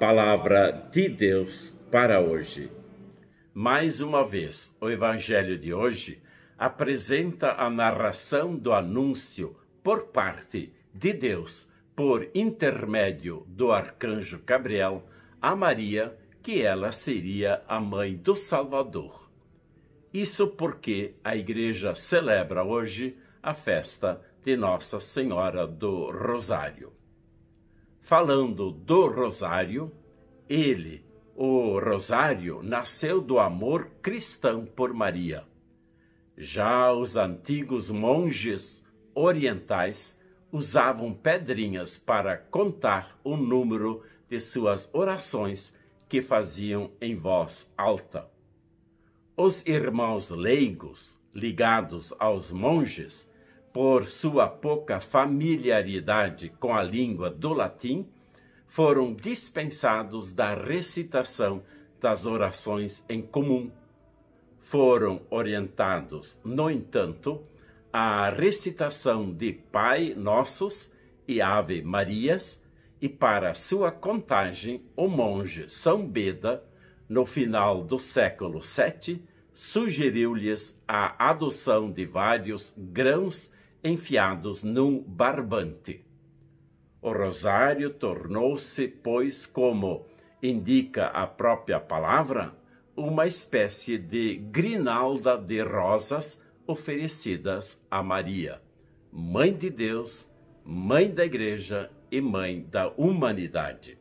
palavra de Deus para hoje. Mais uma vez, o Evangelho de hoje apresenta a narração do anúncio por parte de Deus, por intermédio do arcanjo Gabriel, a Maria que ela seria a mãe do Salvador. Isso porque a igreja celebra hoje a festa de Nossa Senhora do Rosário. Falando do Rosário, ele, o Rosário, nasceu do amor cristão por Maria. Já os antigos monges orientais usavam pedrinhas para contar o número de suas orações que faziam em voz alta. Os irmãos leigos, ligados aos monges, por sua pouca familiaridade com a língua do latim, foram dispensados da recitação das orações em comum. Foram orientados, no entanto, à recitação de Pai Nossos e Ave Marias, e para sua contagem, o monge São Beda, no final do século VII, sugeriu-lhes a adoção de vários grãos enfiados num barbante. O rosário tornou-se, pois, como indica a própria palavra, uma espécie de grinalda de rosas oferecidas a Maria, Mãe de Deus, Mãe da Igreja e Mãe da Humanidade.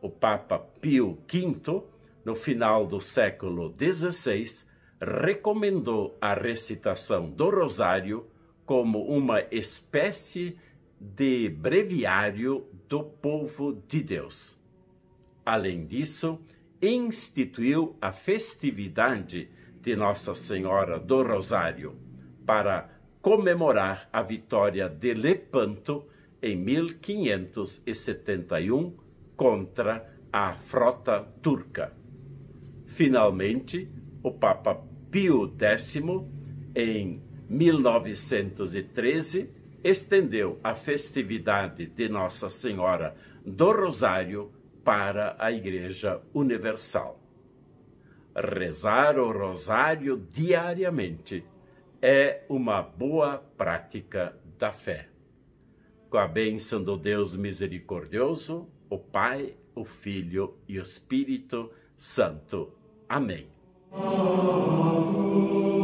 O Papa Pio V, no final do século XVI, recomendou a recitação do Rosário como uma espécie de de breviário do povo de Deus. Além disso, instituiu a festividade de Nossa Senhora do Rosário para comemorar a vitória de Lepanto em 1571 contra a frota turca. Finalmente, o Papa Pio X, em 1913, estendeu a festividade de Nossa Senhora do Rosário para a Igreja Universal. Rezar o Rosário diariamente é uma boa prática da fé. Com a bênção do Deus misericordioso, o Pai, o Filho e o Espírito Santo. Amém. Amém.